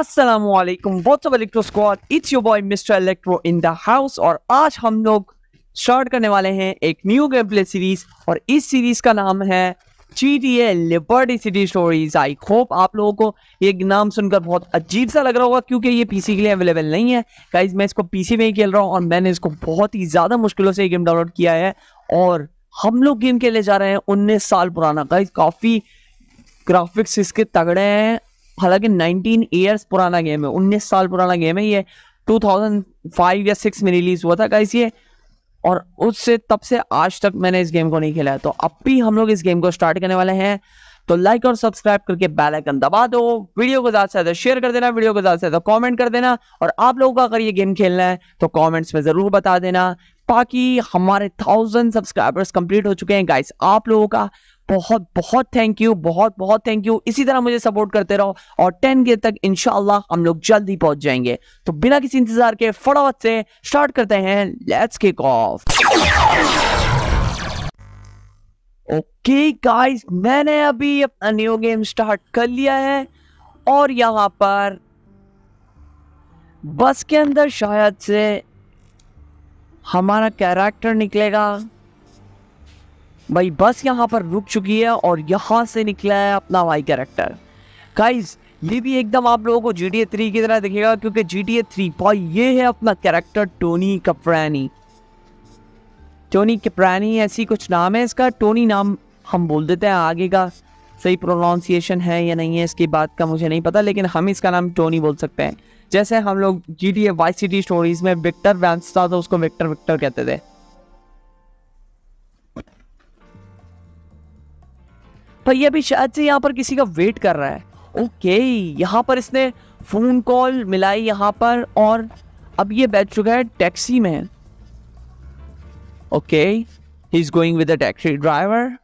Electro squad it's your boy mister electro in the house और आज हम लोग स्टार्ट करने वाले हैं एक न्यू गेम प्ले सीरीज और इस सीरीज का नाम है G T A Liberty City stories I hope आप लोगों को ये नाम सुनकर बहुत अजीब सा लग रहा होगा क्योंकि ये पीसी के लिए अवेलेबल नहीं है गाइज मैं इसको पीसी में ही खेल रहा हूँ और मैंने इसको बहुत ही ज़्यादा मुश्किलों से ये गेम डाउनलोड किया है और हम लोग गेम खेले जा रहे हैं उन्नीस साल पुराना गाइज काफ़ी ग्राफिक्स इसके तगड़े हैं हालांकि 19 ईयर्स पुराना गेम है 19 साल पुराना गेम है ये 2005 या 6 में रिलीज हुआ था गाइस ये और उससे तब से आज तक मैंने इस गेम को नहीं खेला है तो अब भी हम लोग इस गेम को स्टार्ट करने वाले हैं तो लाइक और सब्सक्राइब करके बेल आइकन दबा दो वीडियो को ज्यादा से ज्यादा शेयर कर देना वीडियो को ज्यादा से ज्यादा कमेंट कर देना और आप लोगों का अगर ये गेम खेलना है तो कमेंट्स में जरूर बता देना बाकी हमारे थाउजेंड सब्सक्राइबर्स कंप्लीट हो चुके हैं गाइस आप लोगों का बहुत बहुत थैंक यू बहुत बहुत थैंक यू इसी तरह मुझे सपोर्ट करते रहो और टेन के तक इनशाला हम लोग जल्द ही पहुंच जाएंगे तो बिना किसी इंतजार के फटाफट से स्टार्ट करते हैं let's kick off okay guys मैंने अभी अपना न्यू गेम स्टार्ट कर लिया है और यहां पर बस के अंदर शायद से हमारा कैरेक्टर निकलेगा भाई बस यहाँ पर रुक चुकी है और यहाँ से निकला है अपना वाई कैरेक्टर गाइज ये भी एकदम आप लोगों को जी टी ए थ्री की तरह दिखेगा क्योंकि जी टी ए थ्री भाई ये है अपना character Tony Cipriani Tony Cipriani ऐसी कुछ नाम है इसका टोनी नाम हम बोल देते हैं आगे का सही प्रोनाउंसिएशन है या नहीं है इसकी बात का मुझे नहीं पता लेकिन हम इसका नाम टोनी बोल सकते हैं जैसे हम लोग G T A Vice City stories में विक्टर वैंस था तो उसको विक्टर विक्टर कहते थे भैया भी शायद से यहाँ पर किसी का वेट कर रहा है ओके यहाँ पर इसने फ़ोन कॉल मिलाई यहाँ पर और अब ये बैठ चुका है टैक्सी में okay he is going with a taxi driver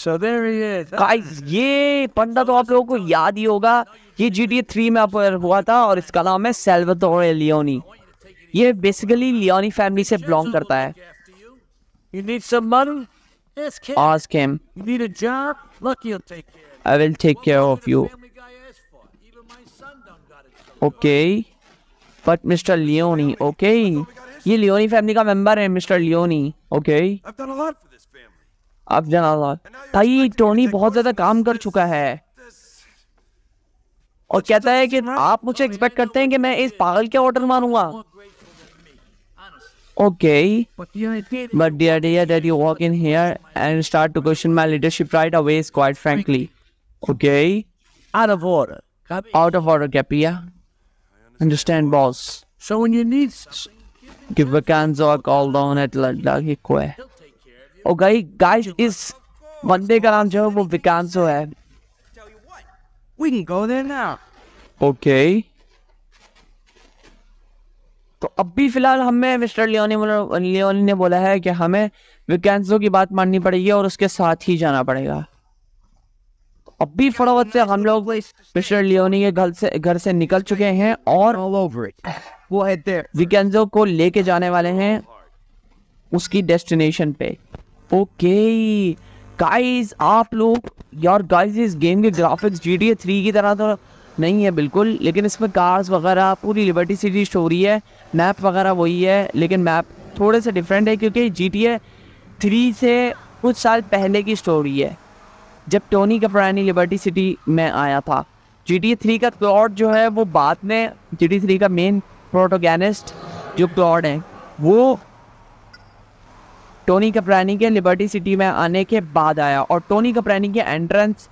So there he is. Guys, ये पंडा तो आप लोगों को याद ही होगा ये जी टी थ्री में आप हुआ था और इसका नाम है सेल्वेटोर लियोनी ये बेसिकली लियोनी फैमिली से बिलोंग करता है You need some money? Kid, ask him, You need a job? Lucky will take care I will take care of you. Okay. But Mr. Leone, okay. I've done a lot for this family. I've done a lot. भाई Tony बहुत ज्यादा काम कर चुका है और कहता है कि आप मुझे एक्सपेक्ट करते हैं कि मैं इस पागल के ऑर्डर मानूंगा okay but the idea that you walk in here and start to question my leadership right away is quite frankly okay out of order out of order Capia. understand boss so when you need give give canzo a call down at ladakh equal oh guys guys is bande ka naam jo hai we can go there now okay तो अभी फिलहाल हमें mister Leone Leone ने बोला है कि हमें विकेंसो की बात माननी पड़ेगी और उसके साथ ही जाना पड़ेगा अब भी फटाफट से हम लोग मिस्टर लियोनी के घर से घर से निकल चुके हैं और वो विकेंसो को लेके जाने वाले हैं उसकी डेस्टिनेशन पे ओके गाइस आप लोग यार गाइस इस गेम के ग्राफिक्स जी 3 की तरह तो नहीं है बिल्कुल लेकिन इसमें कार्स वगैरह पूरी लिबर्टी सिटी स्टोरी है मैप वगैरह वही है लेकिन मैप थोड़े से डिफरेंट है क्योंकि जी टी ए थ्री से कुछ साल पहले की स्टोरी है जब टोनी कपरानी लिबर्टी सिटी में आया था जी टी ए थ्री का प्लॉट जो है वो बाद में जी टी थ्री का मेन प्रोटोगैनिस्ट जो प्लॉट है वो टोनी कपरानी के लिबर्टी सिटी में आने के बाद आया और टोनी कपरानी के एंट्रेंस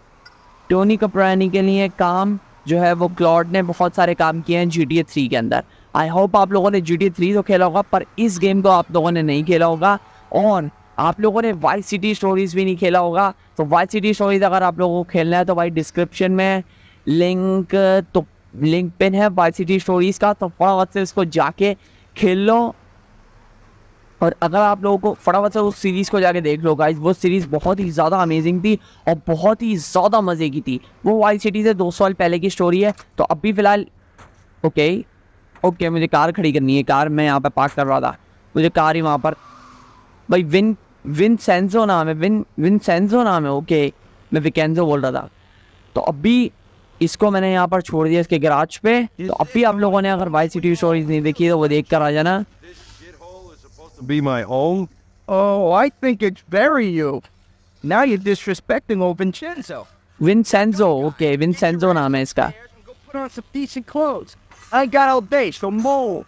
टोनी कपरानी के लिए काम जो है वो क्लॉड ने बहुत सारे काम किए हैं जी टी ए थ्री के अंदर आई होप आप लोगों ने जी टी ए थ्री तो खेला होगा पर इस गेम को आप लोगों ने नहीं खेला होगा और आप लोगों ने वाई सिटी स्टोरीज भी नहीं खेला होगा तो वाई सिटी स्टोरीज अगर आप लोगों को खेलना है तो भाई डिस्क्रिप्शन में लिंक तो लिंक पिन है वाई सिटी स्टोरीज का तो फटाफट से इसको जाके खेल लो और अगर आप लोगों को फटाफट से उस सीरीज़ को जाके देख लो गाइज वो सीरीज़ बहुत ही ज़्यादा अमेजिंग थी और बहुत ही ज़्यादा मज़े की थी वो वाइल्ड सिटी से दो साल पहले की स्टोरी है तो अभी फ़िलहाल ओके ओके मुझे कार खड़ी करनी है कार मैं यहाँ पर पार्क कर रहा था मुझे कार ही वहाँ पर भाई विन विन सेंजो नाम है विन विन सेंजो नाम है ओके मैं विकेंजो बोल रहा था तो अभी इसको मैंने यहाँ पर छोड़ दिया इसके गराज पे तो अभी आप लोगों ने अगर वाई सिटी स्टोरीज नहीं देखी तो वो देख कर आ जाना to be my own? Oh, I think it's very you. Now you're disrespecting old Vincenzo. Vincenzo, okay, Vincenzo name is Go put on some decent clothes. I got all day, so mole.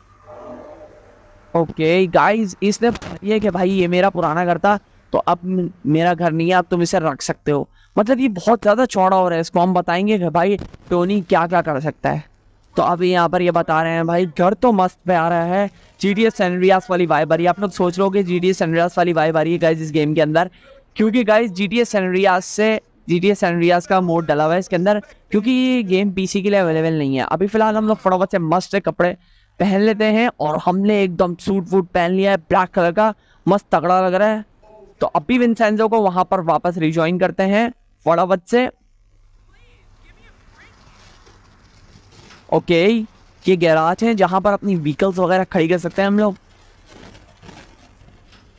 Okay guys इसने ये कि भाई ये मेरा पुराना घर था तो अब मेरा घर नहीं है अब तुम इसे रख सकते हो मतलब ये बहुत ज़्यादा चौड़ा हो रहा है इसको हम बताएंगे कि भाई टोनी क्या क्या कर सकता है तो अभी यहाँ पर ये बता रहे हैं भाई घर तो मस्त पे आ रहा है जी डी एस वाली वाइब आ रही है आप लोग सोच रहे हो कि जी डी एस वाली वाइब आ रही है गाइज इस गेम के अंदर क्योंकि गाइज जी टी एस से जी टी एस का मोड डला हुआ है इसके अंदर क्योंकि ये गेम पीसी के लिए अवेलेबल नहीं है अभी फिलहाल हम लोग फटोफट से मस्त से कपड़े पहन लेते हैं और हमने एकदम सूट वूट पहन लिया है ब्लैक कलर का मस्त तगड़ा लग रहा है तो अभी विंसेंजो को वहाँ पर वापस रिजॉइन करते हैं फटोफट से ओके ये गैराज है जहाँ पर अपनी व्हीकल्स वगैरह खड़ी कर सकते हैं हम लोग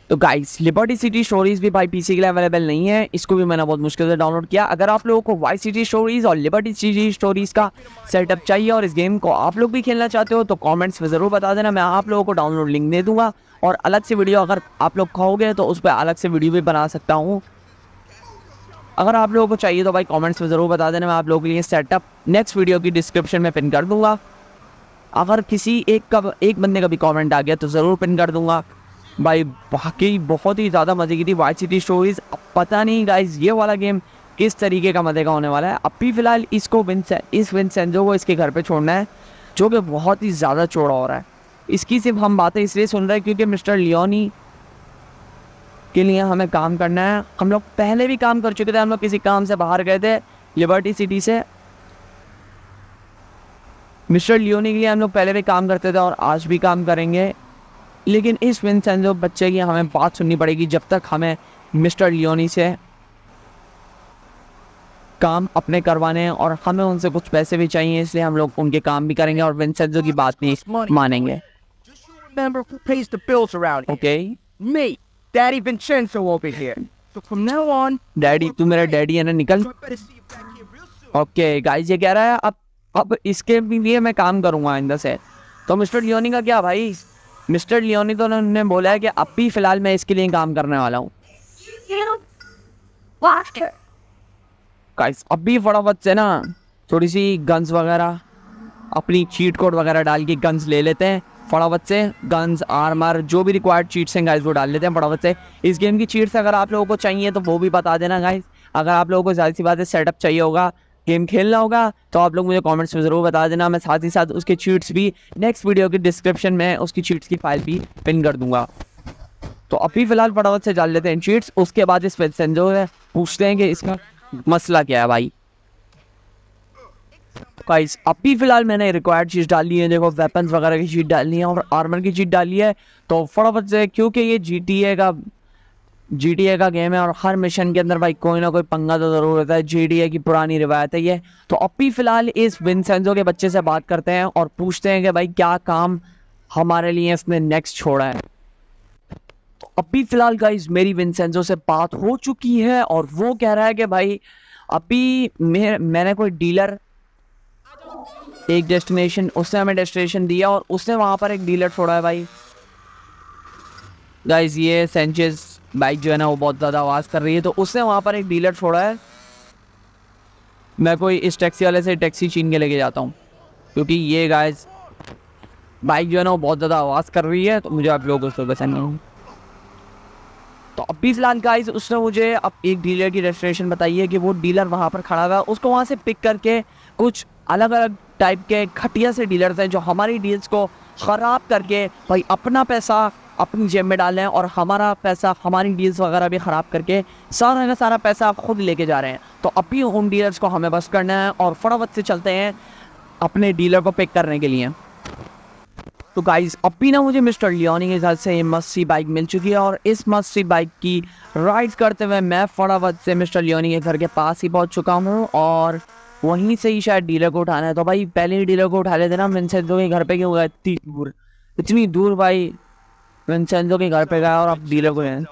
तो गाइस लिबर्टी सिटी स्टोरीज भी भाई पीसी के लिए अवेलेबल नहीं है इसको भी मैंने बहुत मुश्किल से डाउनलोड किया अगर आप लोगों को वाई सिटी स्टोरीज और लिबर्टी सिटी स्टोरीज का सेटअप चाहिए और इस गेम को आप लोग भी खेलना चाहते हो तो कमेंट्स में ज़रूर बता देना मैं आप लोगों को डाउनलोड लिंक दे दूंगा और अलग से वीडियो अगर आप लोग खाओगे तो उस पर अलग से वीडियो भी बना सकता हूँ अगर आप लोगों को चाहिए तो भाई कमेंट्स में ज़रूर बता देना मैं आप लोगों के लिए सेटअप नेक्स्ट वीडियो की डिस्क्रिप्शन में पिन कर दूंगा अगर किसी एक का एक बंदे का भी कमेंट आ गया तो ज़रूर पिन कर दूंगा भाई बाकी बहुत ही ज़्यादा मज़े की थी वाइट सिटी स्टोरीज अब पता नहीं गाइज ये वाला गेम किस तरीके का मज़े का होने वाला है अभी फ़िलहाल इसको विंसे, इस सेंजो को इसके घर पर छोड़ना है जो कि बहुत ही ज़्यादा चौड़ा हो रहा है इसकी सिर्फ हम बातें इसलिए सुन रहे हैं क्योंकि मिस्टर लियोनी के लिए हमें काम करना है हम लोग पहले भी काम कर चुके थे हम लोग किसी काम से बाहर गए थे लिबर्टी सिटी से मिस्टर लियोनी के लिए हम लोग पहले भी काम करते थे और आज भी काम करेंगे लेकिन इस विंसेंजो बच्चे की हमें बात सुननी पड़ेगी जब तक हमें मिस्टर लियोनी से काम अपने करवाने हैं और हमें उनसे कुछ पैसे भी चाहिए इसलिए हम लोग उनके काम भी करेंगे और विंसेंजो की बात नहीं मानेंगे Okay. Daddy Vincenzo over here. So from now on, daddy तू मेरा डैडी है ना निकल ओके गाइस ये कह रहा है अब अब इसके लिए मैं काम करूंगा इन द तो मिस्टर लियोनी का क्या भाई मिस्टर लियोनी तो उन्होंने बोला है कि अब भी फिलहाल मैं इसके लिए काम करने वाला हूँ गाइस अब भी फटाफट से ना थोड़ी सी गन्स वगैरह अपनी चीट कोड वगैरह डाल के गन्स ले लेते हैं फटाफट से गन्स आर्मर जो भी रिक्वायर्ड चीट्स हैं गाइज वो डाल लेते हैं फटाफट से इस गेम की चीट्स अगर आप लोगों को चाहिए तो वो भी बता देना गाइज अगर आप लोगों को ज़्यादा सी बात है सेटअप चाहिए होगा गेम खेलना होगा तो आप लोग मुझे कमेंट्स में ज़रूर बता देना मैं साथ ही साथ उसके चीट्स भी नेक्स्ट वीडियो के डिस्क्रिप्शन में उसकी चीट्स की फाइल भी पिन कर दूंगा तो अभी फ़िलहाल फटाफट से डाल लेते हैं चीट्स उसके बाद इस है पूछते हैं कि इसका मसला क्या है भाई गाइस अभी फिलहाल मैंने रिक्वायर्ड चीज़ डाली है देखो वेपन्स वगैरह की चीज़ डाली है और आर्मर की चीज़ डाली है तो फटाफट से क्योंकि ये जी टी ए का जी टी ए का गेम है और हर मिशन के अंदर भाई कोई ना कोई पंगा तो ज़रूर होता है जी टी ए की पुरानी रिवायत है ये तो अभी फिलहाल इस विंसेंजो के बच्चे से बात करते हैं और पूछते हैं कि भाई क्या काम हमारे लिए इसने नेक्स्ट छोड़ा है तो अभी फिलहाल गाइज मेरी विंसेंजो से बात हो चुकी है और वो कह रहा है कि भाई अभी मैंने कोई डीलर एक डेस्टिनेशन उसने हमें डेस्टिनेशन दिया और उसने वहाँ पर एक डीलर छोड़ा है भाई गाइज ये सेंचेज बाइक जो है ना वो बहुत ज़्यादा आवाज़ कर रही है तो उसने वहाँ पर एक डीलर छोड़ा है मैं कोई इस टैक्सी वाले से टैक्सी छीन के लेके जाता हूँ क्योंकि ये गाइज बाइक जो है ना वो बहुत ज़्यादा आवाज़ कर रही है तो मुझे आप लोग उसको पसंद नहीं तो अब भी फिलहाल गाइज उसने मुझे अब एक डीलर की डेस्टिनेशन बताई है कि वो डीलर वहाँ पर खड़ा हुआ उसको वहाँ से पिक करके कुछ अलग अलग टाइप के घटिया से डीलर्स हैं जो हमारी डील्स को ख़राब करके भाई अपना पैसा अपनी जेब में डाल रहे हैं और हमारा पैसा हमारी डील्स वगैरह भी ख़राब करके सारा का सारा पैसा आप खुद लेके जा रहे हैं तो अभी उन डीलर्स को हमें बस करना है और फटाफट से चलते हैं अपने डीलर को पिक करने के लिए तो गाइज अभी ना मुझे मिस्टर लियोनी के घर से ये मस्सी बाइक मिल चुकी है और इस मस्सी बाइक की राइड करते हुए मैं फटाफट से मिस्टर लियोनी के घर के पास ही पहुंच चुका हूँ और वहीं से ही शायद डीलर को उठाना है तो भाई पहले ही डीलर को उठा लेते ना विंसेंजो के घर पे क्यों गए इतनी दूर इतनी दूर भाई विंसेंजो के घर पे गए और अब डीलर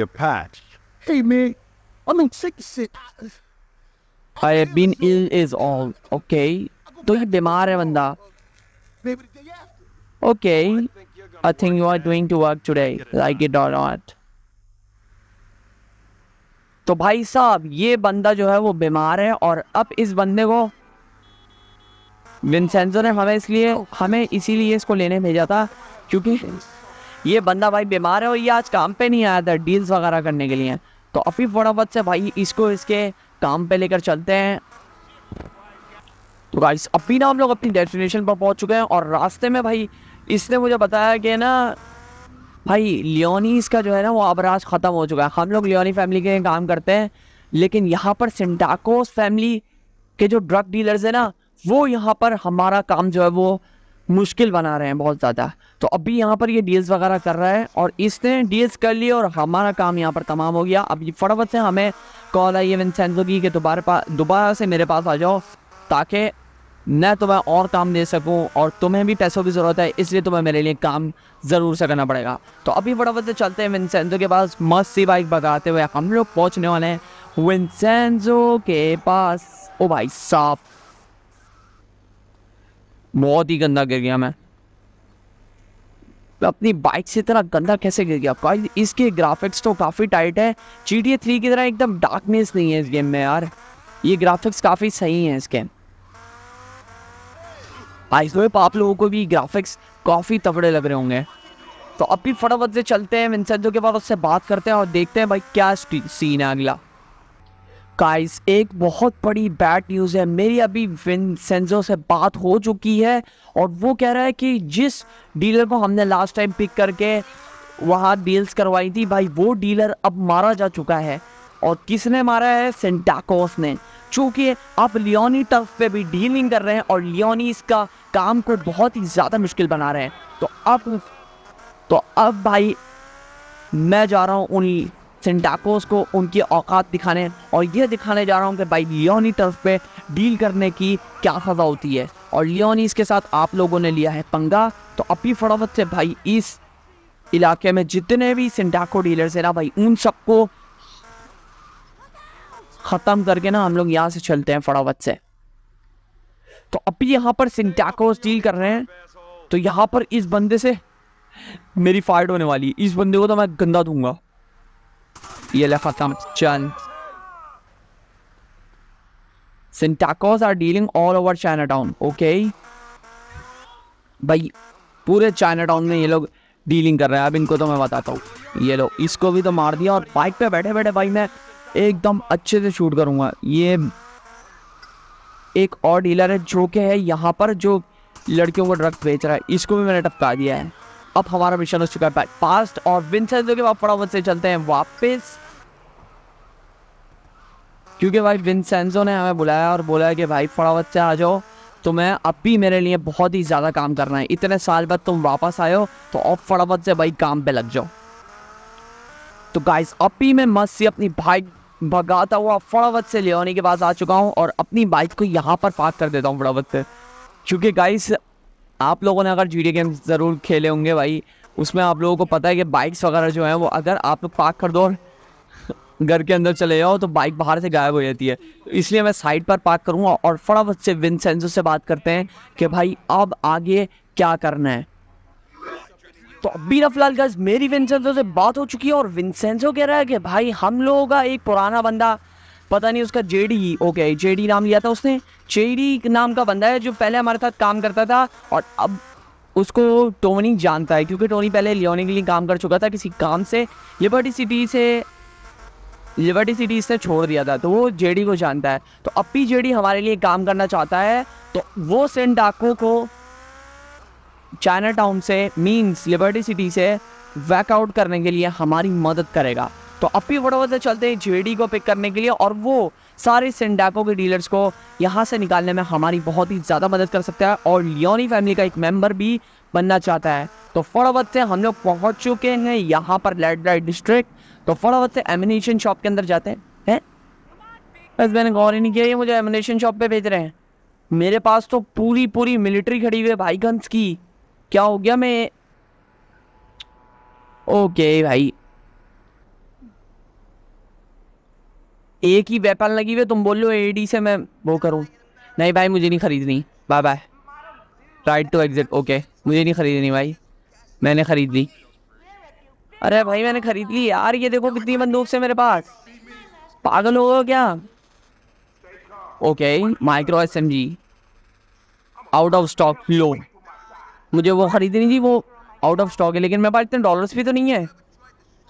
को तो ये बीमार है बंदा okay I think you are doing to work today like it और नॉट तो भाई साहब ये बंदा जो है वो बीमार है और अब इस बंदे को विंसेंजो ने हमें इसलिए हमें इसीलिए इसको लेने भेजा था क्योंकि ये बंदा भाई बीमार है और ये आज काम पे नहीं आया था डील्स वगैरह करने के लिए तो अभी फटाफट से भाई इसको इसके काम पे लेकर चलते हैं तो भाई अभी ना हम लोग अपनी डेस्टिनेशन पर पहुंच चुके हैं और रास्ते में भाई इसने मुझे बताया कि ना भाई लियोनीस का जो है ना वो अबराज ख़त्म हो चुका है हम लोग लियोनी फैमिली के काम करते हैं लेकिन यहाँ पर सिंटाकोस फैमिली के जो ड्रग डीलर्स है ना वो यहाँ पर हमारा काम जो है वो मुश्किल बना रहे हैं बहुत ज़्यादा तो अभी यहाँ पर ये डील्स वगैरह कर रहा है और इसने डील्स कर लिए और हमारा काम यहाँ पर तमाम हो गया अब ये फटाफट से हमें कॉल आई है विंसेंजो की कि दोबारा दोबारा से मेरे पास आ जाओ ताकि मैं तुम्हें और काम दे सकूँ और तुम्हें भी पैसों की ज़रूरत है इसलिए तुम्हें मेरे लिए काम ज़रूर से करना पड़ेगा तो अभी फटाफट से चलते हैं विंसेंजो के पास मस्त सी बाइक बताते हुए हम लोग पहुँचने वाले हैं विंसेंजो के पास ओ भाई साहब बहुत ही गंदा गिर गया मैं अपनी बाइक से इतना गंदा कैसे गिर गया आपका इसके ग्राफिक्स तो काफ़ी टाइट है जी टी थ्री की तरह एकदम डार्कनेस नहीं है इस गेम में यार ये ग्राफिक्स काफ़ी सही हैं इसके आई वे आप लोगों को भी ग्राफिक्स काफ़ी तगड़े लग रहे होंगे तो अब भी फटाफट से चलते हैं विंसेंजो के पास उससे बात करते हैं और देखते हैं भाई क्या सीन है अगला काइस एक बहुत बड़ी बैड न्यूज़ है मेरी अभी विंसेंजो से बात हो चुकी है और वो कह रहा है कि जिस डीलर को हमने लास्ट टाइम पिक करके वहाँ डील्स करवाई थी भाई वो डीलर अब मारा जा चुका है और किसने मारा है सेंटाकोस ने चूंकि अब लियोनी टफ पे भी डीलिंग कर रहे हैं और लियोनी इसका काम को बहुत ही ज़्यादा मुश्किल बना रहे हैं तो अब तो अब भाई मैं जा रहा हूँ उन सेंटाकोस को उनकी औकात दिखाने और यह दिखाने जा रहा हूँ कि भाई लियोनी टर्फ पे डील करने की क्या सज़ा होती है और लियोनी इसके साथ आप लोगों ने लिया है पंगा तो अपनी फटाफट से भाई इस इलाके में जितने भी सेंटाको डीलर्स हैं ना भाई उन सबको ख़त्म करके ना हम लोग यहाँ से चलते हैं फटाफट से तो अभी यहाँ पर सिंटैको डील कर रहे हैं तो यहाँ पर इस बंदे से मेरी फाइट होने वाली इस बंदे को तो मैं गंदा दूंगा ये ले ख़त्म चल Sindaccos are dealing all over Chinatown okay भाई पूरे चाइना टाउन में ये लोग डीलिंग कर रहे हैं अब इनको तो मैं बताता हूँ ये लो इसको भी तो मार दिया और बाइक पे बैठे बैठे भाई मैं एकदम अच्छे से शूट करूंगा ये एक और डीलर है जो कि है यहाँ पर जो लड़कियों को ड्रग बेच रहा है इसको भी मैंने टपका दिया है अब हमारा मिशन हो चुका है पास्ट और विंसेंजो के बाद से चलते हैं वापस क्योंकि भाई विंसेंजो ने हमें बुलाया और बोला कि भाई फड़ावत से आ जाओ तुम्हें तो अब भी मेरे लिए बहुत ही ज़्यादा काम करना है इतने साल बाद तुम वापस आयो तो अब फड़ावत से भाई काम पे लग जाओ तो गाइस अब भी मैं मस्त से अपनी भाई भगाता हुआ फड़ावत से लियोनी के पास आ चुका हूँ और अपनी बाइक को यहाँ पर पार्क कर देता हूँ फड़ावत से क्योंकि गाइस आप लोगों ने अगर जी गेम्स ज़रूर खेले होंगे भाई उसमें आप लोगों को पता है कि बाइक्स वगैरह जो हैं वो अगर आप लोग पार्क कर दो और घर के अंदर चले जाओ तो बाइक बाहर से गायब हो जाती है इसलिए मैं साइड पर पार्क करूँगा और फड़ावत से विंसेंजो से बात करते हैं कि भाई अब आगे क्या करना है तो अभी ना फिलहाल गज मेरी विंसेंसो से बात हो चुकी है और विंसेंसो कह रहा है कि भाई हम लोगों का एक पुराना बंदा पता नहीं उसका जेडी ओके जेडी नाम लिया था उसने जेडी नाम का बंदा है जो पहले हमारे साथ काम करता था और अब उसको टोनी जानता है क्योंकि टोनी पहले लियोनी के लिए काम कर चुका था किसी काम से लिबर्टी सिटी से लिबर्टी सिटी से छोड़ दिया था तो वो जेडी को जानता है तो अब भी जेडी हमारे लिए काम करना चाहता है तो वो सेंटाको को चाइना टाउन से मीन्स लिबर्टी सिटी से वैकआउट करने के लिए हमारी मदद करेगा तो अब भी फटाफट से चलते हैं जेडी को पिक करने के लिए और वो सारे सिंडाको के डीलर्स को यहाँ से निकालने में हमारी बहुत ही ज़्यादा मदद कर सकता है और लियोनी फैमिली का एक मेंबर भी बनना चाहता है तो फटाफट से हम लोग पहुँच चुके हैं यहाँ पर लेड लाइट डिस्ट्रिक्ट तो फटाफट से एमिनेशन शॉप के अंदर जाते हैं है? बस मैंने गौर ही नहीं किया ये मुझे एमिनेशन शॉप पर भेज रहे हैं मेरे पास तो पूरी पूरी मिलिट्री खड़ी हुई है भाई भाईगंज की क्या हो गया मैं ओके भाई एक ही वेपन लगी हुई तुम बोल लो एडी से मैं वो करूँ नहीं भाई मुझे नहीं खरीदनी bye bye right to exit okay मुझे नहीं खरीदनी भाई मैंने खरीद ली अरे भाई मैंने खरीद ली यार ये देखो कितनी बंदूक से मेरे पास पागल हो गया क्या okay micro S M G out of stock लो मुझे वो ख़रीदनी थी वो आउट ऑफ स्टॉक है लेकिन मेरे पास इतने डॉलर्स भी तो नहीं है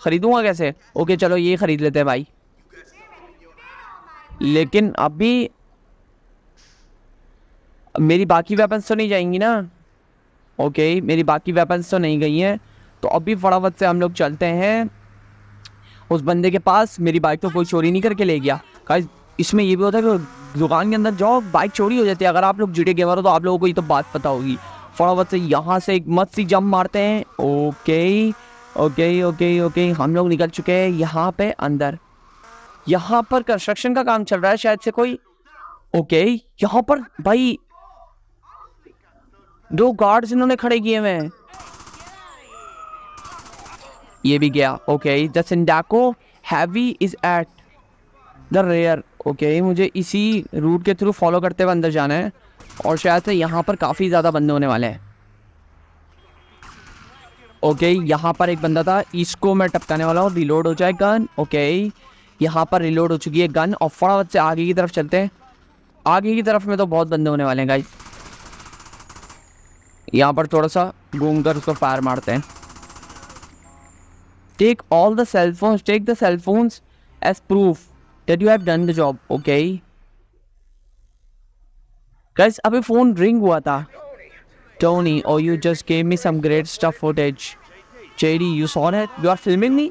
खरीदूंगा कैसे ओके चलो ये ख़रीद लेते हैं भाई लेकिन अभी मेरी बाकी वेपन्स तो नहीं जाएंगी ना ओके मेरी बाकी वेपन्स तो नहीं गई हैं तो अभी फटाफट से हम लोग चलते हैं उस बंदे के पास मेरी बाइक तो कोई चोरी नहीं करके ले गया इसमें ये भी होता है कि दुकान के अंदर जाओ बाइक चोरी हो जाती है अगर आप लोग जुटे गेमर हो तो आप लोगों को ये तो बात पता होगी फटाफट से यहाँ से एक मत सी जम मारते हैं ओके ओके ओके ओके हम लोग निकल चुके हैं यहाँ पे अंदर यहाँ पर कंस्ट्रक्शन का काम चल रहा है शायद से कोई ओके यहाँ पर भाई दो गार्ड्स इन्होंने खड़े किए हुए हैं ये भी गया okay the Sindacco heavy is at the rear okay मुझे इसी रूट के थ्रू फॉलो करते हुए अंदर जाना है और शायद से यहाँ पर काफ़ी ज़्यादा बंदे होने वाले हैं ओके यहाँ पर एक बंदा था इसको मैं टपकाने वाला हूँ रिलोड हो जाए गन ओके यहाँ पर रिलोड हो चुकी है गन और फटाफट से आगे की तरफ चलते हैं आगे की तरफ में तो बहुत बंदे होने वाले हैं गाइस यहाँ पर थोड़ा सा घूम कर उसको फायर मारते हैं take all the cell phones take the cell phones as proof that you have done the job okay guys अभी फोन रिंग हुआ था Tony oh you just gave me some great stuff footage JD you saw that you are filming me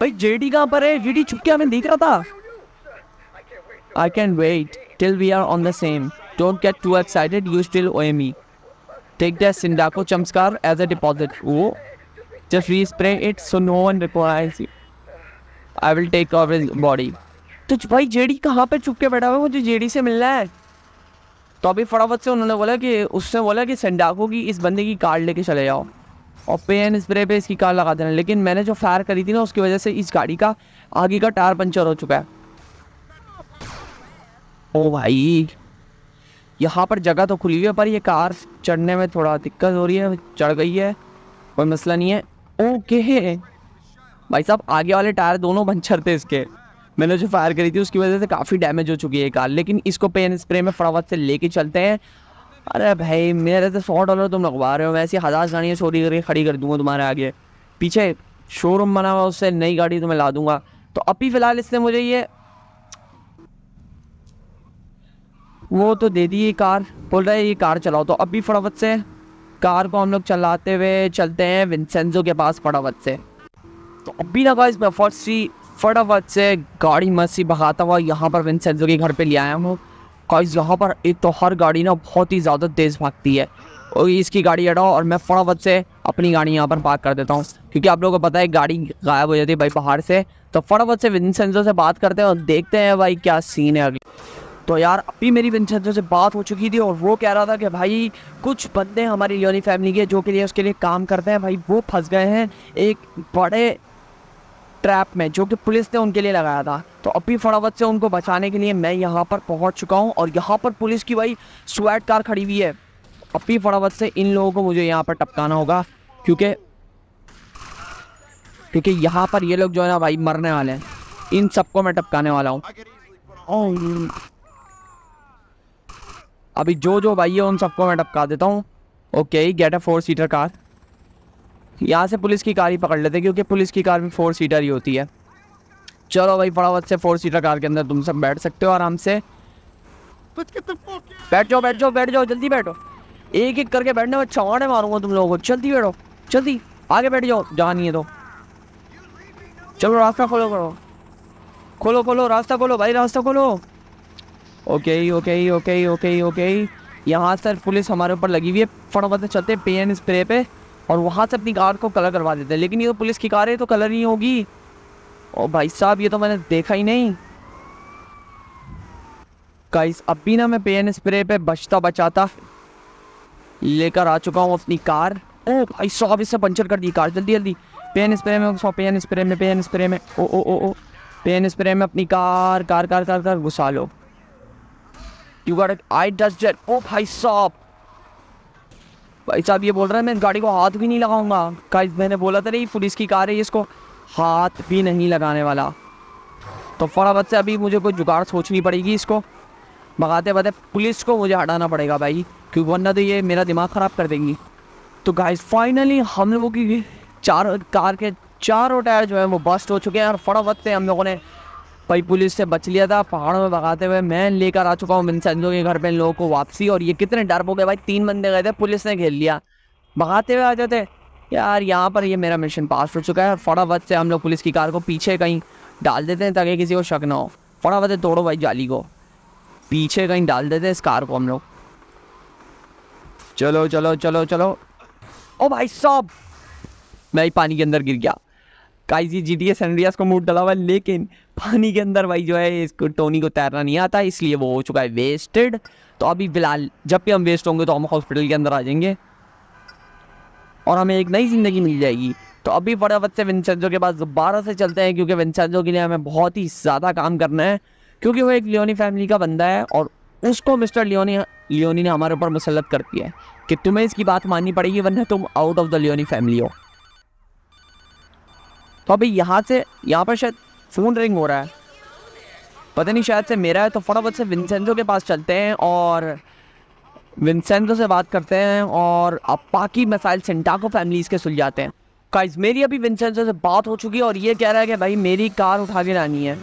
भाई JD कहां पर है JD छुप के हमें देख रहा था I can wait till we are on the same don't get too excited you still owe me take the Sindacco चमस्कार as a deposit oh just respray it so no one requires you I will take over your body तो भाई JD कहां पे छुप बैठा हुआ है मुझे जेडी से मिलना है तो अभी फटाफट से उन्होंने बोला कि उससे बोला कि सेंडाकू की इस बंदे की कार लेके चले जाओ और पेन स्प्रे पे इसकी कार लगा देना लेकिन मैंने जो फायर करी थी ना उसकी वजह से इस गाड़ी का आगे का टायर पंचर हो चुका है ओ भाई यहाँ पर जगह तो खुली हुई है पर ये कार चढ़ने में थोड़ा दिक्कत हो रही है चढ़ गई है कोई मसला नहीं है ओके भाई साहब आगे वाले टायर दोनों पंचर थे इसके मैंने जो फायर करी थी उसकी वजह से काफ़ी डैमेज हो चुकी है कार लेकिन इसको पेन स्प्रे में फटाफट से लेके चलते हैं अरे भाई मेरे से सौ डॉलर तुम लगवा रहे हो मैं ऐसी हज़ार गाड़ियाँ चोरी करके खड़ी कर दूँगा तुम्हारे आगे पीछे शोरूम बना हुआ उससे नई गाड़ी तुम्हें ला दूँगा तो अभी फ़िलहाल इसने मुझे ये वो तो दे दी ये कार बोल रहा है ये कार चलाओ तो अभी फटाफट से कार को हम लोग चलाते हुए चलते हैं विंसेंजो के पास फटाफट से तो अभी ना इसमें फर्स्ट सी फटाफट से गाड़ी मस्ती भगाता हुआ यहाँ पर विंसेंजो के घर पे ले आया हूँ कॉज यहाँ पर एक तो हर गाड़ी ना बहुत ही ज़्यादा तेज़ भागती है और इसकी गाड़ी हटाओ और मैं फटाफट से अपनी गाड़ी यहाँ पर पार्क कर देता हूँ क्योंकि आप लोगों को पता है गाड़ी गायब हो जाती है भाई बाहर से तो फटाफट से विंसेंजो से बात करते हैं और देखते हैं भाई क्या सीन है अभी तो यार अभी मेरी विंसेंजो से बात हो चुकी थी और वो कह रहा था कि भाई कुछ बंदे हमारी लियोनी फैमिली के जो के लिए उसके लिए काम करते हैं भाई वो फंस गए हैं एक बड़े ट्रैप में जो कि पुलिस ने उनके लिए लगाया था तो अभी फटाफट से उनको बचाने के लिए मैं यहाँ पर पहुँच चुका हूँ और यहाँ पर पुलिस की भाई स्वेट कार खड़ी हुई है अभी फटाफट से इन लोगों को मुझे यहाँ पर टपकाना होगा क्योंकि क्योंकि यहाँ पर ये लोग जो है ना भाई मरने वाले हैं इन सबको मैं टपकाने वाला हूँ अभी जो जो भाई है उन सबको मैं टपका देता हूँ okay get a four seater car यहाँ से पुलिस की कार ही पकड़ लेते क्योंकि पुलिस की कार में फोर सीटर ही होती है चलो भाई फटाफट से फोर सीटर कार के अंदर तुम सब बैठ सकते हो आराम से बैठ जाओ बैठ जाओ बैठ जाओ जल्दी बैठो एक एक करके बैठने में चौड़े मारूंगा तुम लोगों को जल्दी बैठो जल्दी आगे बैठ जाओ जहाँ नहीं है तो चलो रास्ता खोलो करो खोलो खोलो रास्ता खोलो भाई रास्ता खोलो okay okay okay okay okay यहाँ सर पुलिस हमारे ऊपर लगी हुई है फटाफट से चलते पेन स्प्रे पे और वहाँ से अपनी कार को कलर करवा देते हैं लेकिन ये तो पुलिस की कार है तो कलर नहीं होगी और भाई साहब ये तो मैंने देखा ही नहीं गाइस अब भी ना मैं पेन स्प्रे पे बचता बचाता लेकर आ चुका हूँ अपनी कार ओ भाई साहब इससे पंचर कर दी कार जल्दी जल्दी पेन स्प्रे में पे पेन स्प्रे में पेन स्प्रे में oh oh oh oh pay n spray में अपनी car car car car car घुसा लो you got I dust oh भाई साहब भाई साहब ये बोल रहा है मैं इस गाड़ी को हाथ भी नहीं लगाऊंगा गाइस मैंने बोला था तो नहीं पुलिस की कार है इसको हाथ भी नहीं लगाने वाला तो फटाफट से अभी मुझे कोई जुगाड़ सोचनी पड़ेगी इसको भगाते भगाते पुलिस को मुझे हटाना पड़ेगा भाई क्योंकि वरना तो ये मेरा दिमाग ख़राब कर देंगी तो गाइस फाइनली हम लोगों की चार कार के चारों टायर जो है वो बस्ट हो चुके हैं और फटाफट से हम लोगों ने भाई पुलिस से बच लिया था पहाड़ों में भगाते हुए मैं लेकर आ चुका हूँ विंसेंजो के घर पे इन लोगों को वापसी और ये कितने डर हो गए भाई तीन बंदे गए थे पुलिस ने घेर लिया भगाते हुए आ जाते यार यहाँ पर ये मेरा मिशन पास हो चुका है और फटाफट से हम लोग पुलिस की कार को पीछे कहीं डाल देते हैं ताकि किसी को शक ना हो फटाफट से तोड़ो भाई जाली को पीछे कहीं डाल देते हैं इस कार को हम लोग चलो चलो चलो चलो ओ भाई सब मैं पानी के अंदर गिर गया काइजी जी टी एस एंड्रियास को मूड डला हुआ लेकिन पानी के अंदर भाई जो है इसको टोनी को तैरना नहीं आता इसलिए वो हो चुका है वेस्टेड तो अभी फिलहाल जब भी हम वेस्ट होंगे तो हम हॉस्पिटल के अंदर आ जाएंगे और हमें एक नई ज़िंदगी मिल जाएगी तो अभी फटाफट से विंसेंजो के पास दोबारा से चलते हैं क्योंकि विंसेंजो के लिए हमें बहुत ही ज़्यादा काम करना है क्योंकि वो एक लियोनी फैमिली का बंदा है और उसको मिस्टर लियोनी लियोनी ने हमारे ऊपर मुसलत कर दिया है कि तुम्हें इसकी बात माननी पड़ेगी वरना तुम out of the Leone family हो तो अभी यहाँ से यहाँ पर शायद फ़ोन रिंग हो रहा है पता नहीं शायद से मेरा है तो फटाफट से विंसेंजो के पास चलते हैं और विंसेंजो से बात करते हैं और अपा की मसाइल सिंटाको फैमिलीज़ के सुलझाते हैं काइज मेरी अभी विंसेंजो से बात हो चुकी है और ये कह रहा है कि भाई मेरी कार उठा के लानी है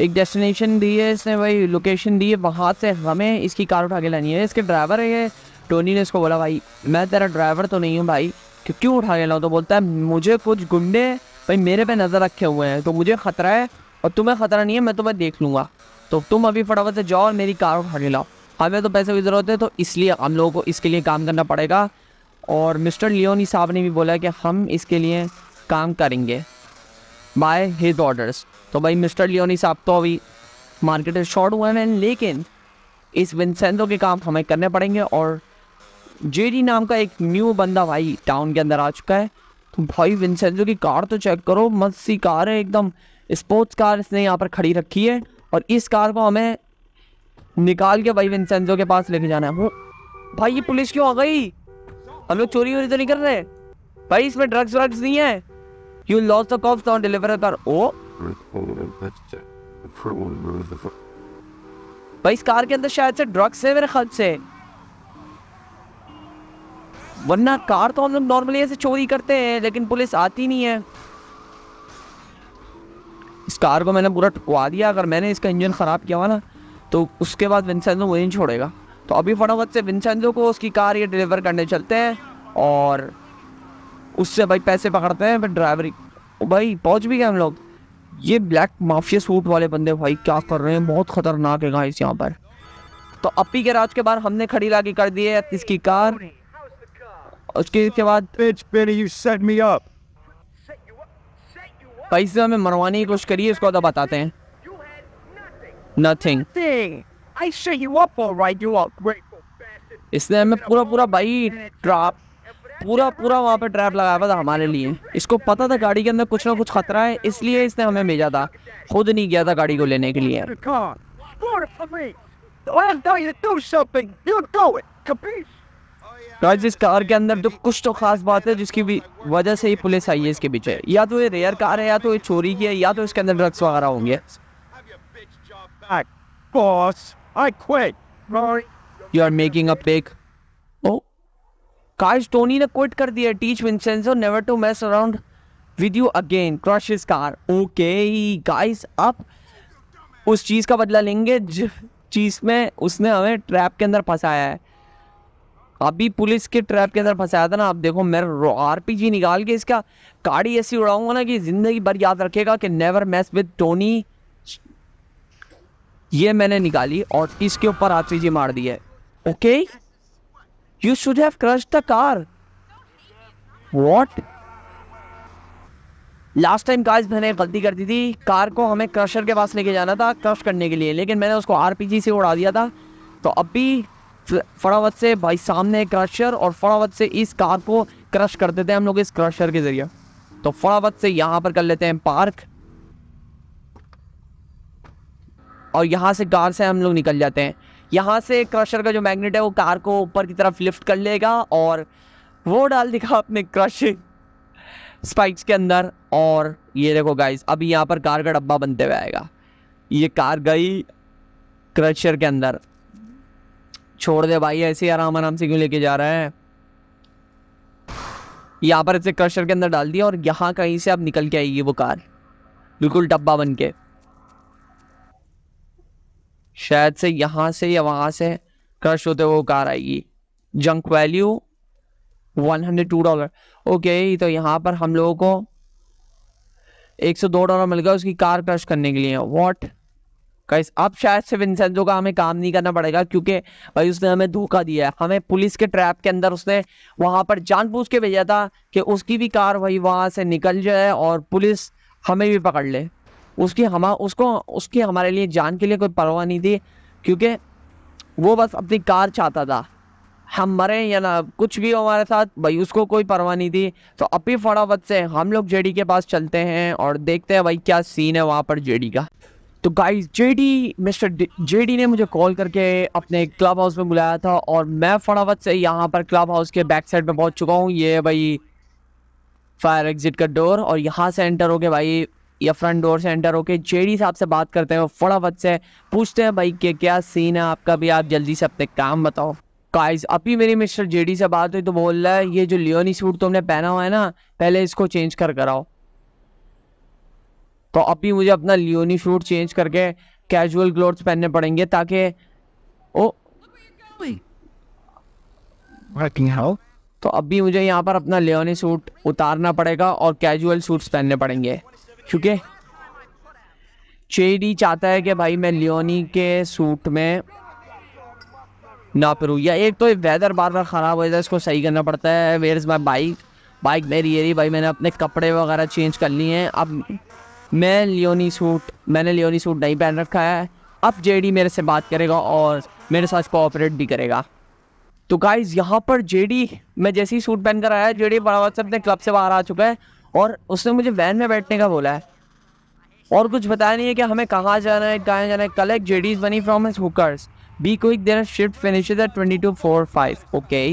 एक डेस्टिनेशन दी है इसने भाई लोकेशन दी है वहाँ से हमें इसकी कार उठा के लानी है इसके ड्राइवर है ये टोनी ने इसको बोला भाई मैं तेरा ड्राइवर तो नहीं हूँ भाई क्यों उठा के लाऊँ तो बोलता है मुझे कुछ गुंडे भाई मेरे पे नज़र रखे हुए हैं तो मुझे ख़तरा है और तुम्हें ख़तरा नहीं है मैं तुम्हें देख लूँगा तो तुम अभी फटाफट से जाओ और मेरी कार उठा लाओ हमें तो पैसे की ज़रूरत है तो इसलिए हम लोगों को इसके लिए काम करना पड़ेगा और मिस्टर लियोनी साहब ने भी बोला कि हम इसके लिए काम करेंगे बाय हिज ऑर्डर्स तो भाई मिस्टर लियोनी साहब तो अभी मार्केट में शॉर्ट हुए हैं लेकिन इस विंसेंटो के काम हमें करने पड़ेंगे और जेडी नाम का एक न्यू बंदा भाई टाउन के अंदर आ चुका है भाई विंसेंजो की कार तो चेक करो मत सी कार है एकदम स्पोर्ट्स कार इसने यहाँ पर खड़ी रखी है और इस कार को हमें निकाल के भाई विंसेंजो के पास लेके जाना है भाई ये पुलिस क्यों आ गई हम लोग चोरी वोरी तो नहीं कर रहे भाई इसमें ड्रग्स व्रग्स नहीं है you loss the cops on deliver कर ओ भाई इस कार के अंदर शायद से ड्रग्स है मेरे खर्च से वरना कार तो हम लोग नॉर्मली ऐसे चोरी करते हैं लेकिन पुलिस आती नहीं है इस कार को मैंने पूरा टुकवा दिया अगर मैंने इसका इंजन ख़राब किया हुआ ना तो उसके बाद विंसेंजो मुझे नहीं छोड़ेगा तो अभी फटाफट से विंसेंजो को उसकी कार ये डिलीवर करने चलते हैं और उससे भाई पैसे पकड़ते हैं फिर ड्राइवरी भाई पहुंच भी गए हम लोग ये ब्लैक माफिया सूट वाले बंदे भाई क्या कर रहे हैं बहुत ख़तरनाक है गाइस यहाँ पर तो अपी के राज के बाहर हमने खड़ी लागी कर दी है इसकी कार उसके इसके बाद पैसे हमें मरवाने की कोशिश करिए उसको बाद तो बताते हैं नथिंग इसने हमें पूरा पूरा भाई ट्रैप पूरा पूरा वहाँ पे ट्रैप लगाया हुआ था हमारे लिए इसको पता था गाड़ी के अंदर कुछ ना कुछ खतरा है इसलिए इसने हमें भेजा था खुद नहीं गया था गाड़ी को लेने के लिए I'll tell you to do something. You do it. Capiche? आज इस कार के अंदर तो कुछ तो खास बात है जिसकी भी वजह से ही पुलिस आई है इसके पीछे या तो ये रेयर कार है या तो ये चोरी की है या तो इसके अंदर ड्रग्स वगैरह होंगे you are making a peck oh काश टोनी ने क्विट कर दिया teach Vincenzo never to mess around with you again crush his car okay guys अब उस चीज़ का बदला लेंगे जिस चीज़ में उसने हमें ट्रैप के अंदर फंसाया है अभी पुलिस के ट्रैप के अंदर फंसाया था ना आप देखो मैं आरपीजी निकाल के इसका गाड़ी ऐसी उड़ाऊंगा ना कि ज़िंदगी भर याद रखेगा कि नेवर मैस विद टोनी ये मैंने निकाली और इसके ऊपर आरपीजी मार दी है okay you should have crush the car what last time guys मैंने गलती कर दी थी कार को हमें क्रशर के पास लेके जाना था क्रश करने के लिए लेकिन मैंने उसको आरपीजी से उड़ा दिया था तो अभी फटाफट से भाई सामने क्रशर और फटाफट से इस कार को क्रश कर देते हैं हम लोग इस क्रशर के ज़रिए तो फटाफट से यहाँ पर कर लेते हैं पार्क और यहाँ से कार से हम लोग निकल जाते हैं यहाँ से क्रशर का जो मैग्नेट है वो कार को ऊपर की तरफ लिफ्ट कर लेगा और वो डाल देगा अपने क्रश स्पाइक्स के अंदर और ये देखो गाइस अभी यहाँ पर कार का डब्बा बनते हुए आएगा ये कार गई क्रशर के अंदर छोड़ दे भाई ऐसे आराम आराम से क्यों लेके जा रहा है यहाँ पर इसे क्रशर के अंदर डाल दिया और यहाँ कहीं से अब निकल के आएगी वो कार बिल्कुल डब्बा बन के शायद से यहाँ से या वहाँ से क्रश होते हुए वो कार आएगी junk value one hundred two dollar okay तो यहाँ पर हम लोगों को एक सौ दो डॉलर मिल गया उसकी कार क्रश करने के लिए वॉट गाइस अब शायद से विंसेंजो का हमें काम नहीं करना पड़ेगा क्योंकि भाई उसने हमें धोखा दिया है हमें पुलिस के ट्रैप के अंदर उसने वहां पर जानबूझ के भेजा था कि उसकी भी कार भाई वहां से निकल जाए और पुलिस हमें भी पकड़ ले उसकी हम उसको उसकी हमारे लिए जान के लिए कोई परवाह नहीं थी क्योंकि वो बस अपनी कार चाहता था हम मरे या ना कुछ भी हमारे साथ भाई उसको कोई परवाह नहीं थी तो अभी फटाफट से हम लोग जेडी के पास चलते हैं और देखते हैं भाई क्या सीन है वहाँ पर जेडी का तो गाइस जेडी मिस्टर जेडी ने मुझे कॉल करके अपने क्लब हाउस में बुलाया था और मैं फटाफट से यहाँ पर क्लब हाउस के बैक साइड में पहुँच चुका हूँ ये भाई फायर एग्जिट का डोर और यहाँ से एंटर हो गया भाई या फ्रंट डोर से एंटर होके जेडी साहब से बात करते हैं फटाफट से पूछते हैं भाई कि क्या सीन है आपका भी आप जल्दी से अपने काम बताओ काइज अभी मेरी मिस्टर जेडी से बात हुई तो बोल रहा है ये जो लियोनी सूट तुमने पहना हुआ है ना पहले इसको चेंज कर कराओ तो अभी मुझे अपना लियोनी शूट चेंज करके कैजुअल ग्लोव्स पहनने पड़ेंगे ताकि ओ तो अभी मुझे यहाँ पर अपना लियोनी सूट उतारना पड़ेगा और कैजुअल सूट्स पहनने पड़ेंगे क्योंकि चेडी चाहता है कि भाई मैं लियोनी के सूट में ना फिरूँ या एक तो वेदर बार बार ख़राब हो जाता है इसको सही करना पड़ता है where is my bike bike मेरी रही भाई मैंने अपने कपड़े वगैरह चेंज कर लिए हैं अब मैं लियोनी सूट मैंने लियोनी सूट नहीं पहन रखा है अब जेडी मेरे से बात करेगा और मेरे साथ कोऑपरेट भी करेगा तो गाइज यहाँ पर जेडी मैं जैसे ही सूट पहन कर आया जेडी बड़ा से अपने क्लब से बाहर आ चुका है और उसने मुझे वैन में बैठने का बोला है और कुछ बताया नहीं है कि हमें कहाँ जाना है कहाँ जाना है collect JD's money from his hookers be quick their shift finish है twenty two four five okay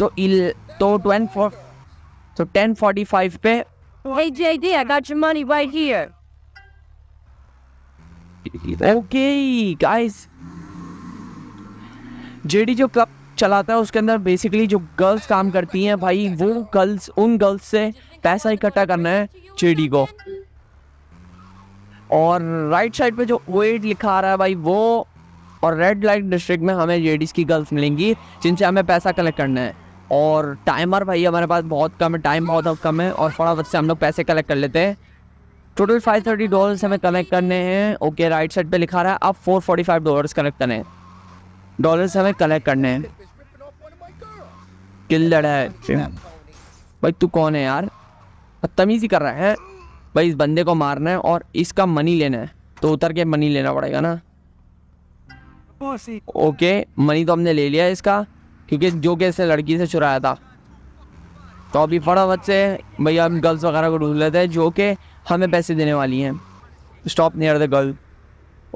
तो I'll to twenty four to ten forty five पे Hey, JD, I got your money right here. Okay, guys. JD जो club चलाता है उसके अंदर basically जो girls काम करती हैं भाई वो गर्ल्स उन गर्ल्स से पैसा इकट्ठा करना है जेडी को और राइट साइड पे जो वेट लिखा आ रहा है भाई वो और रेड लाइट डिस्ट्रिक्ट में हमें जेडीज की गर्ल्स मिलेंगी जिनसे हमें पैसा कलेक्ट करना है और टाइमर भाई हमारे पास बहुत कम है टाइम बहुत कम है और थोड़ा से हम लोग पैसे कलेक्ट कर लेते हैं टोटल फाइव थर्टी डॉलर्स हमें कलेक्ट करने हैं ओके राइट साइड पे लिखा रहा है आप four forty five dollars collect करें डॉलर्स हमें कलेक्ट करने हैं किल लड़ा है भाई तू कौन है यार बदतमीजी कर रहा है भाई इस बंदे को मारना है और इसका मनी लेना है तो उतर के मनी लेना पड़ेगा ना ओके मनी तो हमने ले लिया इसका क्योंकि जो कि इसने लड़की से चुराया था तो अभी फटाफट से भैया हम गर्ल्स वगैरह को ढूंढ लेते हैं जो कि हमें पैसे देने वाली हैं stop near the girl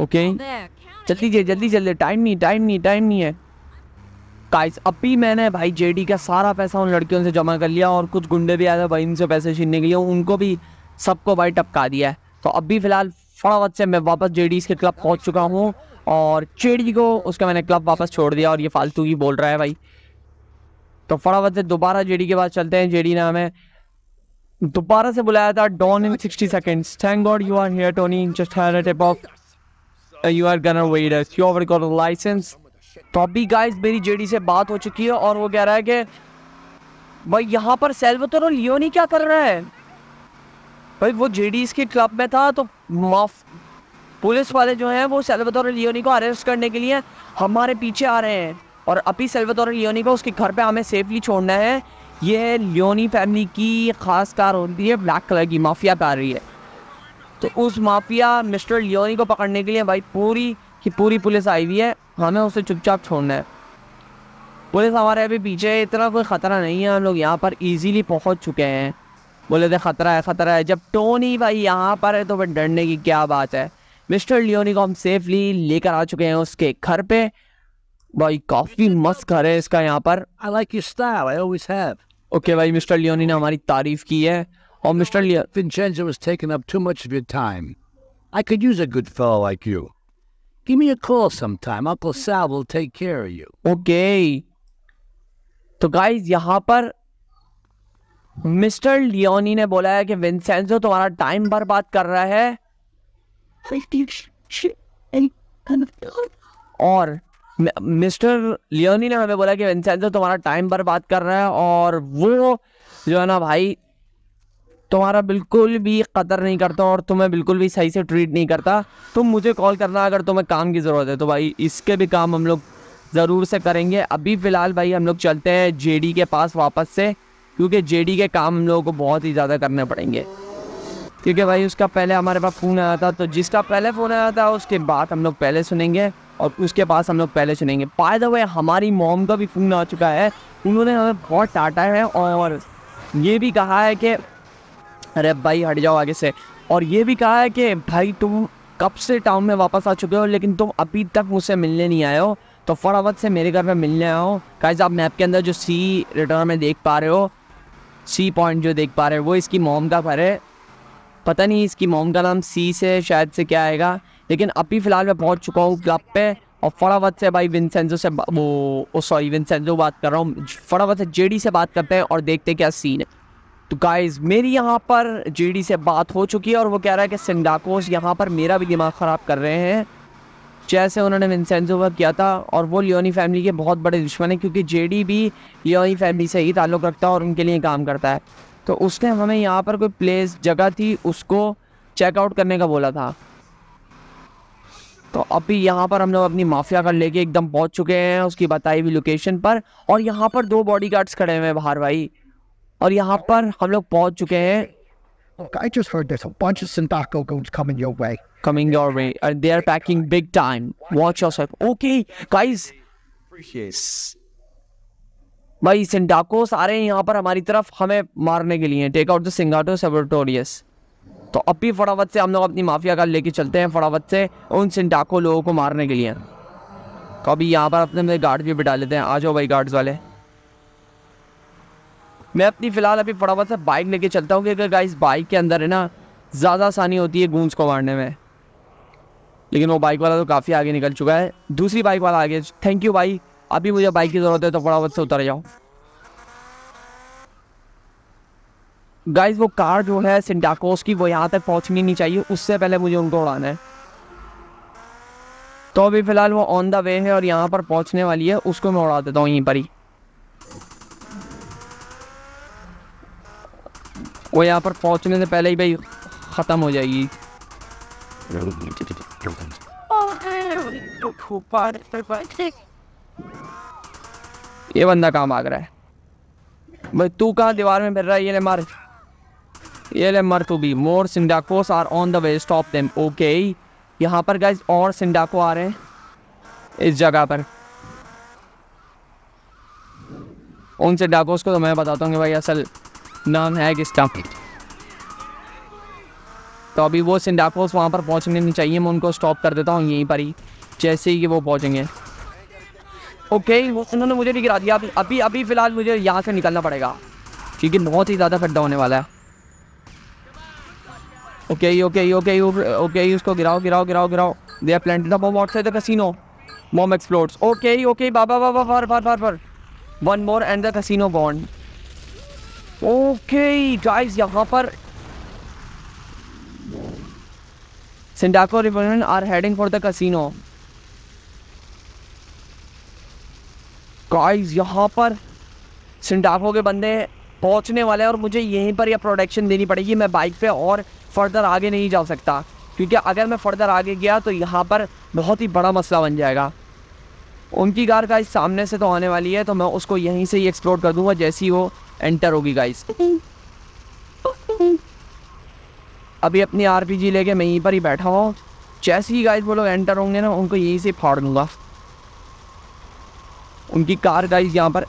okay जल्दी जल्दी जल्दी जल्दी टाइम नहीं टाइम नहीं टाइम नहीं है अब अभी मैंने भाई जेडी का सारा पैसा उन लड़कियों से जमा कर लिया और कुछ गुंडे भी आए थे भाई इनसे पैसे छीनने के लिए उनको भी सबको भाई टपका दिया है तो अभी फ़िलहाल फटाफट से मैं वापस जेडी के क्लब पहुंच चुका हूँ और चिड़ी को उसका मैंने क्लब वापस छोड़ दिया और ये फालतू ही बोल रहा है भाई तो फटाफट से दोबारा जेडी के पास चलते हैं जेडी नाम है दोबारा से बुलाया था Don in sixty seconds thank god you are here Toni just you are gonna waders you have got licence तो अभी गाइस मेरी जेडी से बात हो चुकी है और वो कह रहा है कि भाई यहाँ पर सेल्वतर लियोनी क्या कर रहा है भाई वो जेडीज के क्लब में था तो माफ पुलिस वाले जो हैं वो और लियोनी को अरेस्ट करने के लिए हमारे पीछे आ रहे हैं और अभी और लियोनी को उसके घर पे हमें सेफली छोड़ना है ये लियोनी फैमिली की ख़ास कार होती है ब्लैक कलर की माफिया कार रही है तो उस माफिया मिस्टर लियोनी को पकड़ने के लिए भाई पूरी की पूरी पुलिस आई हुई है हमें उसे चुपचाप छोड़ना है पुलिस हमारे अभी पीछे है इतना कोई ख़तरा नहीं है हम लोग यहाँ पर ईजीली पहुँच चुके हैं बोले थे ख़तरा है ख़तरा है जब टोनी भाई यहाँ पर है तो फिर डरने की क्या बात है मिस्टर लियोनी को हम सेफली लेकर आ चुके हैं उसके घर पे भाई काफी मस्त घर है इसका यहाँ पर I like your style I always have okay भाई मिस्टर लियोनी ने हमारी तारीफ की है और Mister Leo Vincenzo was taking up too much of your time. I could use a good fellow like you. Give me a call sometime. Uncle Sal will take care of you. Okay. तो guys यहाँ पर mister Leone ने बोला है कि Vincenzo तुम्हारा time बर्बाद कर रहा है और मिस्टर लियोनी ने हमें बोला कि विंसेंजो तुम्हारा टाइम पर बात कर रहा है और वो जो है ना भाई तुम्हारा बिल्कुल भी कदर नहीं करता और तुम्हें बिल्कुल भी सही से ट्रीट नहीं करता तुम मुझे कॉल करना अगर तुम्हें काम की ज़रूरत है तो भाई इसके भी काम हम लोग ज़रूर से करेंगे अभी फ़िलहाल भाई हम लोग चलते हैं जे के पास वापस से क्योंकि जे के काम हम लोगों को बहुत ही ज़्यादा करने पड़ेंगे क्योंकि भाई उसका पहले हमारे पास फ़ोन आया था तो जिसका पहले फ़ोन आया था उसके बाद हम लोग पहले सुनेंगे और उसके पास हम लोग पहले सुनेंगे पाए द हमारी मोम का भी फ़ोन आ चुका है उन्होंने हमें बहुत टाटा है और ये भी कहा है कि अरे भाई हट जाओ आगे से और ये भी कहा है कि भाई तुम कब से टाउन में वापस आ चुके हो लेकिन तुम अभी तक मुझसे मिलने नहीं आए हो तो फटाफट से मेरे घर में मिलने आओ गाइज आप मैप के अंदर जो सी रिटर्न में देख पा रहे हो सी पॉइंट जो देख पा रहे हो वो इसकी मोम का घर है पता नहीं इसकी मोम का नाम सी से शायद से क्या आएगा लेकिन अभी फ़िलहाल मैं पहुंच चुका हूँ क्लब पे और फटाफट से भाई विंसेंजो से वो सॉरी विंसेंजो बात कर रहा हूँ फटाफट से जेडी से बात करते हैं और देखते हैं क्या सीन है तो गाइज मेरी यहाँ पर जेडी से बात हो चुकी है और वो कह रहा है कि सिंडाकोस यहाँ पर मेरा भी दिमाग ख़राब कर रहे हैं जैसे उन्होंने विंसेंजो का किया था और वो लियोनी फैमिली के बहुत बड़े दुश्मन हैं क्योंकि जेडी भी लियोनी फैमिली से ही ताल्लुक़ रखता है और उनके लिए काम करता है तो उसने हमें यहाँ पर कोई प्लेस जगह थी उसको चेकआउट करने का बोला था तो अभी यहाँ पर हम लोग अपनी माफिया कर लेके एकदम पहुँच चुके हैं उसकी बताई हुई लोकेशन पर और यहाँ पर दो बॉडी गार्ड्स खड़े हुए हैं बाहर भाई और यहाँ पर हम लोग पहुँच चुके हैं Look, I just heard there's a bunch of Sindaco goons coming your way. Coming your way. And are packing big time. Watch yourself. Okay, guys. Appreciate it. भाई सिंटाको सारे यहाँ पर हमारी तरफ हमें मारने के लिए take out the Sindacco saboteurs तो अब भी फटाफट से हम लोग अपनी माफिया का लेके चलते हैं फटाफट से उन सिंटाको लोगों को मारने के लिए तो अभी यहाँ पर अपने मेरे गार्ड भी बिठा लेते हैं आ जाओ भाई गार्ड्स वाले मैं अपनी फ़िलहाल अभी फटाफट से बाइक लेके चलता हूँ क्योंकि गाइस बाइक के अंदर है ना ज़्यादा आसानी होती है गूंज को मारने में लेकिन वो बाइक वाला तो काफ़ी आगे निकल चुका है दूसरी बाइक वाला आगे थैंक यू भाई अभी मुझे बाइक की ज़रूरत है तो फटाफट से उतर जाओ गाइज वो कार जो है सिंटाकोस की वो यहाँ तक पहुँचनी नहीं चाहिए उससे पहले मुझे उनको उड़ाना है तो अभी फ़िलहाल वो ऑन द वे है और यहाँ पर पहुँचने वाली है उसको मैं उड़ा देता हूँ यहीं पर ही वो यहाँ पर पहुँचने से पहले ही भाई ख़त्म हो जाएगी oh, ये बंदा काम आ रहा है भाई तू कहाँ दीवार में मिल रहा है ये ले मार ये ले मर तू भी more Sindaccos are on the way stop them okay यहाँ पर गाइज और सिंडाको आ रहे हैं इस जगह पर उन सिंडाकोस को तो मैं बताता हूँ कि भाई असल नाम है किसका तो अभी वो सिंडाकोस वहाँ पर पहुँचने नहीं चाहिए मैं उनको स्टॉप कर देता हूँ यहीं पर ही जैसे ही कि वो पहुँचेंगे ओके उन्होंने मुझे नहीं गिरा दिया अभी अभी फ़िलहाल मुझे यहाँ से निकलना पड़ेगा क्योंकि बहुत ही ज़्यादा खड्डा होने वाला है ओके ओके ओके ओके उसको गिराओ गिराओ गिराओ गिराओ they are plan the casino मोम एक्सप्लोर्स ओके ओके बाबा बाबा फर फर फर फर one more and the casino gone okay guys यहाँ पर Sindacco rivals are heading for the casino guys यहाँ पर सिंडाको के बंदे पहुँचने वाले हैं और मुझे यहीं पर यह प्रोटेक्शन देनी पड़ेगी मैं बाइक पे और फर्दर आगे नहीं जा सकता क्योंकि अगर मैं फर्दर आगे गया तो यहाँ पर बहुत ही बड़ा मसला बन जाएगा उनकी कार गाइस सामने से तो आने वाली है तो मैं उसको यहीं से ही एक्सप्लोर कर दूँगा जैसी वो एंटर होगी गाइस अभी अपनी जी लेके मैं यहीं पर ही बैठा हुआ जैसे ही गाइस वो लोग एंटर होंगे ना उनको यहीं से फाड़ दूंगा उनकी कार गाइस यहाँ पर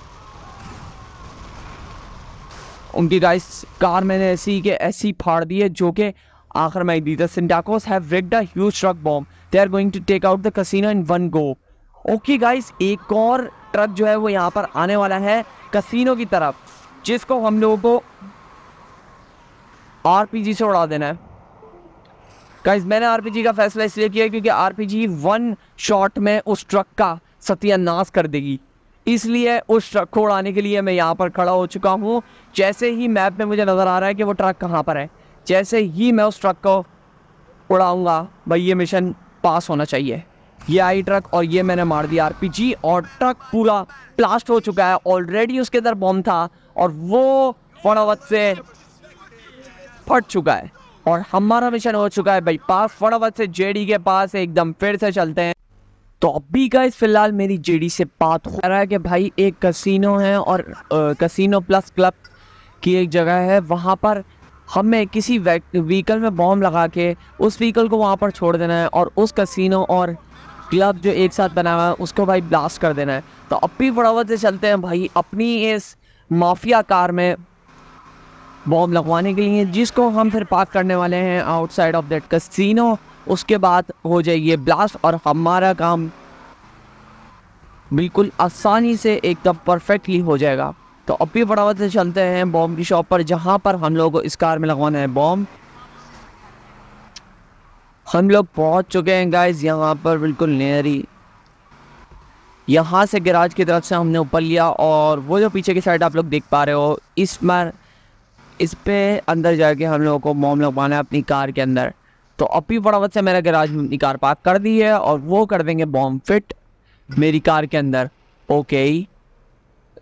उनकी गाइस कार मैंने ऐसी के ऐसी फाड़ दी है जो कि आखिर में दी the Sindaccos have rigged a huge truck bomb they are going to take out the casino in one go okay guys एक और ट्रक जो है वो यहाँ पर आने वाला है कसिनो की तरफ जिसको हम लोगों को आर से उड़ा देना है गाइस मैंने आर का फैसला इसलिए किया क्योंकि आरपीजी वन शॉट में उस ट्रक का सत्यानाश कर देगी इसलिए उस ट्रक को उड़ाने के लिए मैं यहाँ पर खड़ा हो चुका हूँ जैसे ही मैप में मुझे नज़र आ रहा है कि वो ट्रक कहाँ पर है जैसे ही मैं उस ट्रक को उड़ाऊँगा भाई ये मिशन पास होना चाहिए ये आई ट्रक और ये मैंने मार दिया आरपीजी और ट्रक पूरा ब्लास्ट हो चुका है ऑलरेडी उसके अंदर बॉम्ब था और वो फड़ावत से फट चुका है और हमारा मिशन हो चुका है भाई पास फड़ावत से जेडी के पास एकदम फिर से चलते हैं तो अभी गाइस फिलहाल मेरी जेडी से बात हो रहा है कि भाई एक कसिनो है और कसिनो प्लस क्लब की एक जगह है वहाँ पर हमें किसी व्हीकल में बॉम्ब लगा के उस व्हीकल को वहाँ पर छोड़ देना है और उस कसिनो और क्लब जो एक साथ बना हुआ है उसको भाई ब्लास्ट कर देना है तो अब भी बड़ावत से चलते हैं भाई अपनी इस माफिया कार में बॉम्ब लगवाने के लिए जिसको हम फिर पार्क करने वाले हैं आउटसाइड ऑफ दैट कसिनो उसके बाद हो जाइए ब्लास्ट और हमारा काम बिल्कुल आसानी से एकदम परफेक्टली हो जाएगा तो अब भी बड़ावत से चलते हैं बॉम्ब की शॉप पर जहाँ पर हम लोग को इस कार में लगवाना है बॉम्ब हम लोग पहुँच चुके हैं गाइज यहाँ पर बिल्कुल नेरी यहाँ से गैराज की तरफ से हमने ऊपर लिया और वो जो पीछे की साइड आप लोग देख पा रहे हो इस पर इस पर अंदर जाके हम लोगों को बॉम्ब लगवाना है अपनी कार के अंदर तो अपनी फटाफट से मेरा गैराज अपनी कार पार्क कर दी है और वो कर देंगे बॉम्ब फिट मेरी कार के अंदर ओके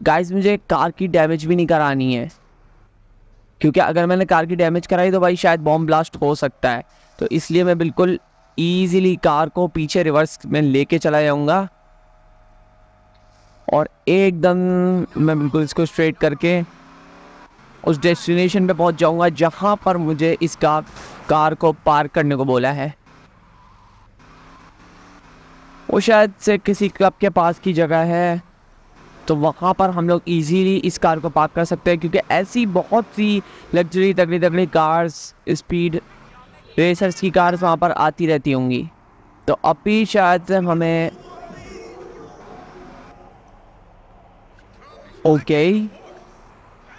गाइस मुझे कार की डैमेज भी नहीं करानी है क्योंकि अगर मैंने कार की डैमेज कराई तो भाई शायद बॉम्ब ब्लास्ट हो सकता है तो इसलिए मैं बिल्कुल ईजिली कार को पीछे रिवर्स में ले चला जाऊँगा और एकदम मैं बिल्कुल इसको स्ट्रेट करके उस डेस्टिनेशन पे पहुंच जाऊंगा जहां पर मुझे इसका कार को पार्क करने को बोला है वो शायद से किसी क्लब के पास की जगह है तो वहाँ पर हम लोग इजीली इस कार को पार्क कर सकते हैं क्योंकि ऐसी बहुत सी लग्जरी तगड़ी तगड़ी कार्स स्पीड रेसर्स की कार्स वहाँ पर आती रहती होंगी तो अभी शायद से हमें ओके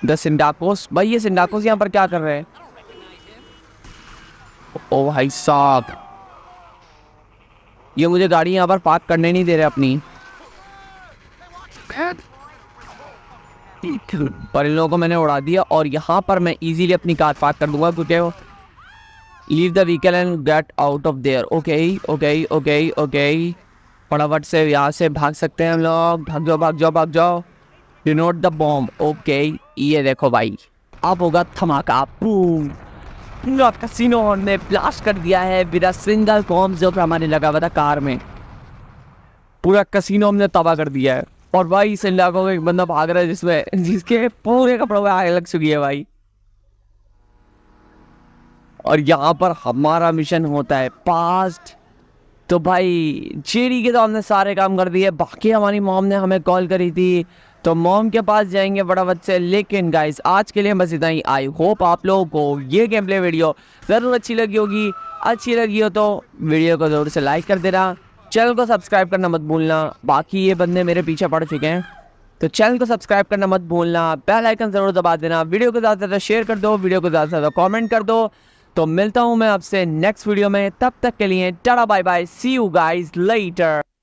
द सिंडाकोस भाई ये सिंडाकोस यहाँ पर क्या कर रहे हैं ओ भाई साहब ये मुझे गाड़ी यहाँ पर पार्क करने नहीं दे रहे अपनी पर इन लोगों को मैंने उड़ा दिया और यहाँ पर मैं इजीली अपनी कार पार्क कर दूंगा क्योंकि leave the vehicle and get out of there okay okay okay okay फटाफट से यहाँ से भाग सकते हैं हम लोग भाग जाओ भाग जाओ भाग जाओ डिनोट द बॉम्ब ओके ये देखो भाई अब होगा धमाका आपका सीनो हॉर्न में ब्लास्ट कर दिया है बिना सिंगल बॉम्ब जो हमारे लगा हुआ था कार में पूरा कसिनो हमने तबाह कर दिया है और भाई से इलाकों में एक बंदा भाग रहा है जिसमें जिसके पूरे कपड़ों में आग लग चुकी है भाई और यहाँ पर हमारा मिशन होता है पास्ट तो भाई चेरी के तो हमने सारे काम कर दिए बाकी हमारी मॉम ने हमें कॉल करी थी तो मोम के पास जाएंगे बड़ा बच्चे लेकिन गाइस आज के लिए बस इतना ही आई होप आप लोगों को ये गेम प्ले वीडियो ज़रूर अच्छी लगी होगी अच्छी लगी हो तो वीडियो को ज़रूर से लाइक कर देना चैनल को सब्सक्राइब करना मत भूलना बाकी ये बंदे मेरे पीछे पड़ चुके हैं तो चैनल को सब्सक्राइब करना मत भूलना बेल आइकन ज़रूर दबा देना वीडियो को ज़्यादा से ज़्यादा शेयर कर दो वीडियो को ज़्यादा से ज़्यादा कॉमेंट कर दो तो मिलता हूँ मैं आपसे नेक्स्ट वीडियो में तब तक के लिए tata bye bye see you guys letter